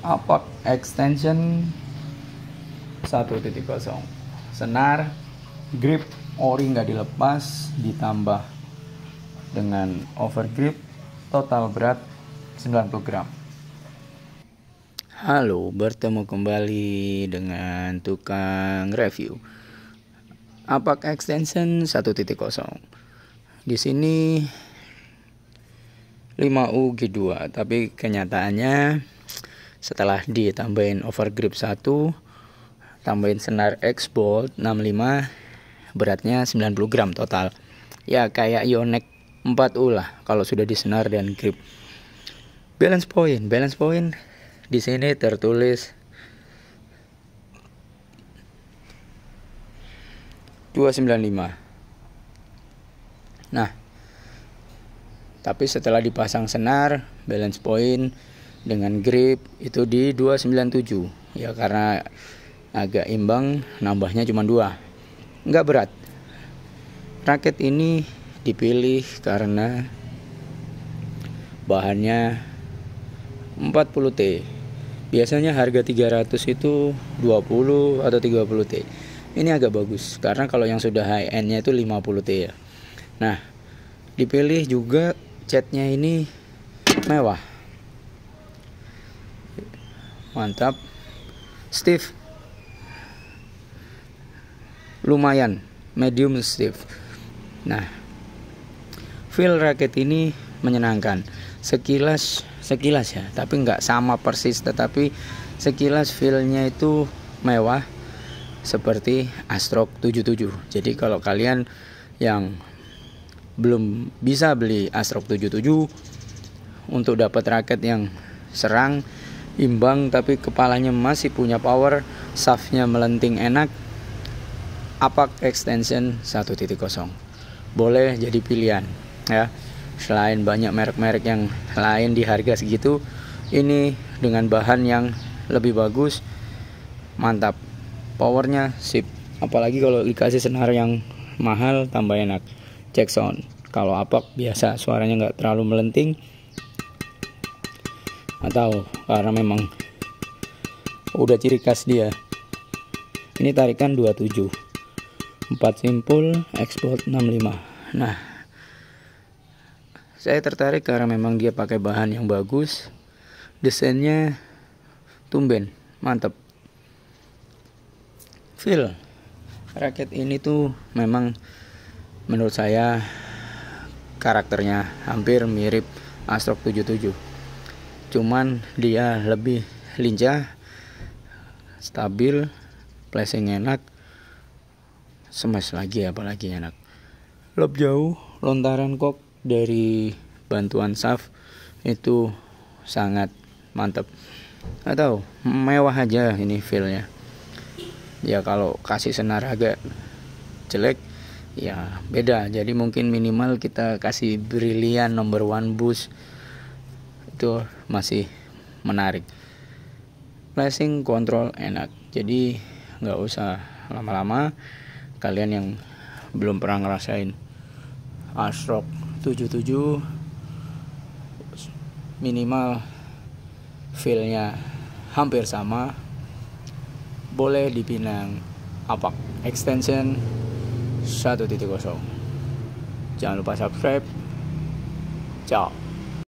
apa extension 1.0 senar grip ori nggak dilepas ditambah dengan over grip total berat 90 gram Halo, bertemu kembali dengan tukang review Apak Extension 1.0 Di sini 5U G2 Tapi kenyataannya setelah ditambahin over overgrip 1 tambahin senar X bolt 65 beratnya 90 gram total ya kayak Yonex 4U lah kalau sudah di senar dan grip balance point balance point di sini tertulis 295 nah tapi setelah dipasang senar balance point dengan grip itu di 297 ya karena agak imbang nambahnya cuma dua nggak berat raket ini dipilih karena bahannya 40T biasanya harga 300 itu 20 atau 30T ini agak bagus karena kalau yang sudah high end nya itu 50T ya nah dipilih juga catnya ini mewah mantap stiff lumayan medium stiff nah feel raket ini menyenangkan sekilas sekilas ya tapi nggak sama persis tetapi sekilas feelnya itu mewah seperti Astrok 77 jadi kalau kalian yang belum bisa beli Astrok 77 untuk dapat raket yang serang imbang tapi kepalanya masih punya power, shaftnya melenting enak, Apak extension 1.0. Boleh jadi pilihan ya. Selain banyak merek-merek yang lain di harga segitu, ini dengan bahan yang lebih bagus, mantap. Powernya sip. Apalagi kalau dikasih senar yang mahal tambah enak. sound. Kalau apak biasa suaranya nggak terlalu melenting, atau karena memang udah ciri khas dia ini tarikan 27 4 simpul export 65 nah saya tertarik karena memang dia pakai bahan yang bagus desainnya tumben mantep feel raket ini tuh memang menurut saya karakternya hampir mirip Astrok 77 cuman dia lebih lincah stabil flashing enak smash lagi apalagi enak lob jauh lontaran kok dari bantuan saf itu sangat mantap atau mewah aja ini feelnya ya kalau kasih senar agak jelek ya beda jadi mungkin minimal kita kasih brilian number one boost itu masih menarik flashing control enak jadi nggak usah lama-lama kalian yang belum pernah ngerasain Astrok 77 minimal feelnya hampir sama boleh dipinang apa extension 1.0 jangan lupa subscribe ciao